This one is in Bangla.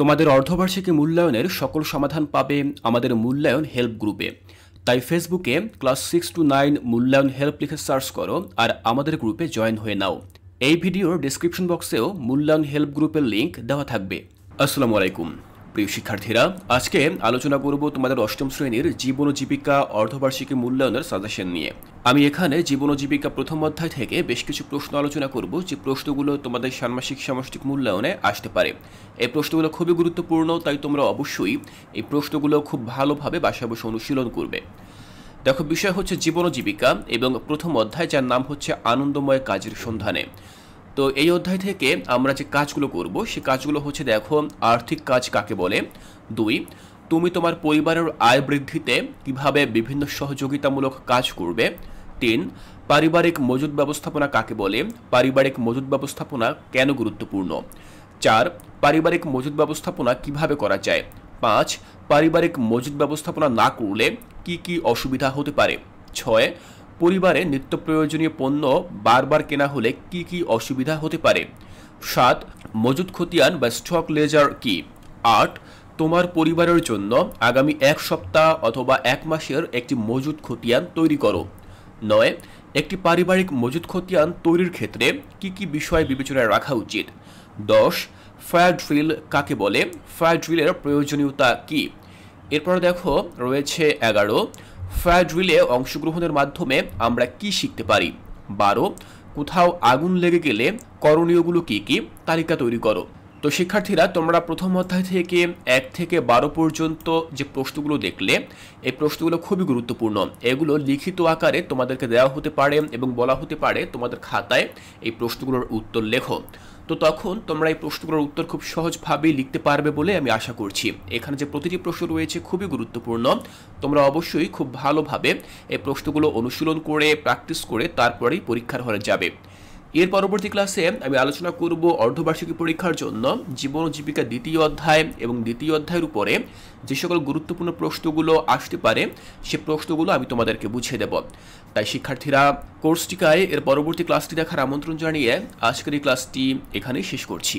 তোমাদের অর্ধবার্ষিকী মূল্যায়নের সকল সমাধান পাবে আমাদের মূল্যায়ন হেল্প গ্রুপে তাই ফেসবুকে ক্লাস সিক্স টু নাইন মূল্যায়ন হেল্প লিখে সার্চ করো আর আমাদের গ্রুপে জয়েন হয়ে নাও এই ভিডিওর ডিসক্রিপশন বক্সেও মূল্যায়ন হেল্প গ্রুপের লিঙ্ক দেওয়া থাকবে আসসালামু আলাইকুম প্রিয় শিক্ষার্থীরা আজকে আলোচনা করব তোমাদের অষ্টম শ্রেণীর জীবন জীবিকা অর্ধবার্ষিকী মূল্যায়নের সাজেশন নিয়ে আমি এখানে জীবন জীবিকা প্রথম অধ্যায় থেকে বেশ কিছু প্রশ্ন আলোচনা করব যে প্রশ্নগুলো তোমাদের ষান্মাসিক সামষ্টিক মূল্যায়নে আসতে পারে এই প্রশ্নগুলো খুবই গুরুত্বপূর্ণ তাই তোমরা অবশ্যই এই প্রশ্নগুলো খুব ভালোভাবে বাসা বসে অনুশীলন করবে দেখো বিষয় হচ্ছে জীবন জীবিকা এবং প্রথম অধ্যায় যার নাম হচ্ছে আনন্দময় কাজের সন্ধানে তো এই অধ্যায় থেকে আমরা যে কাজগুলো করব সে কাজগুলো হচ্ছে দেখো আর্থিক কাজ কাকে বলে দুই তুমি তোমার পরিবারের আয় বৃদ্ধিতে কিভাবে বিভিন্ন সহযোগিতামূলক কাজ করবে তিন পারিবারিক মজুদ ব্যবস্থাপনা কাকে বলে পারিবারিক মজুদ ব্যবস্থাপনা কেন গুরুত্বপূর্ণ চার পারিবারিক মজুদ ব্যবস্থাপনা কিভাবে করা যায় পাঁচ পারিবারিক মজুদ ব্যবস্থাপনা না করলে কি কি অসুবিধা হতে পারে ছয় পরিবারে নিত্য প্রয়োজনীয় পণ্য বারবার কেনা হলে কি কি অসুবিধা হতে পারে সাত মজুদ খতিয়ান বা স্টক লেজার কি আট তোমার পরিবারের জন্য আগামী এক সপ্তাহ অথবা এক মাসের একটি মজুদ খতিয়ান তৈরি করো নয় একটি পারিবারিক মজুদ খতিয়ান তৈরির ক্ষেত্রে কি কি বিষয় বিবেচনায় রাখা উচিত দশ ফায়ার ড্রিল কাকে বলে ফায়ার ড্রিলের প্রয়োজনীয়তা কী এরপর দেখো রয়েছে এগারো ফায়ার ড্রিলে অংশগ্রহণের মাধ্যমে আমরা কি শিখতে পারি বারো কোথাও আগুন লেগে গেলে করণীয়গুলো কী কী তালিকা তৈরি করো তো শিক্ষার্থীরা তোমরা প্রথম অধ্যায় থেকে এক থেকে বারো পর্যন্ত যে প্রশ্নগুলো দেখলে এই প্রশ্নগুলো খুবই গুরুত্বপূর্ণ এগুলো লিখিত আকারে তোমাদেরকে দেওয়া হতে পারে এবং বলা হতে পারে তোমাদের খাতায় এই প্রশ্নগুলোর উত্তর লেখো তো তখন তোমরা এই প্রশ্নগুলোর উত্তর খুব সহজভাবেই লিখতে পারবে বলে আমি আশা করছি এখানে যে প্রতিটি প্রশ্ন রয়েছে খুবই গুরুত্বপূর্ণ তোমরা অবশ্যই খুব ভালোভাবে এই প্রশ্নগুলো অনুশীলন করে প্র্যাকটিস করে তারপরেই পরীক্ষার হলে যাবে এর পরবর্তী ক্লাসে আমি আলোচনা করব অর্ধবার্ষিকী পরীক্ষার জন্য জীবন ও জীবিকা দ্বিতীয় অধ্যায় এবং দ্বিতীয় অধ্যায়ের উপরে যে সকল গুরুত্বপূর্ণ প্রশ্নগুলো আসতে পারে সে প্রশ্নগুলো আমি তোমাদেরকে বুঝিয়ে দেব তাই শিক্ষার্থীরা কোর্সটিকায় এর পরবর্তী ক্লাসটি দেখার আমন্ত্রণ জানিয়ে আজকের এই ক্লাসটি এখানেই শেষ করছি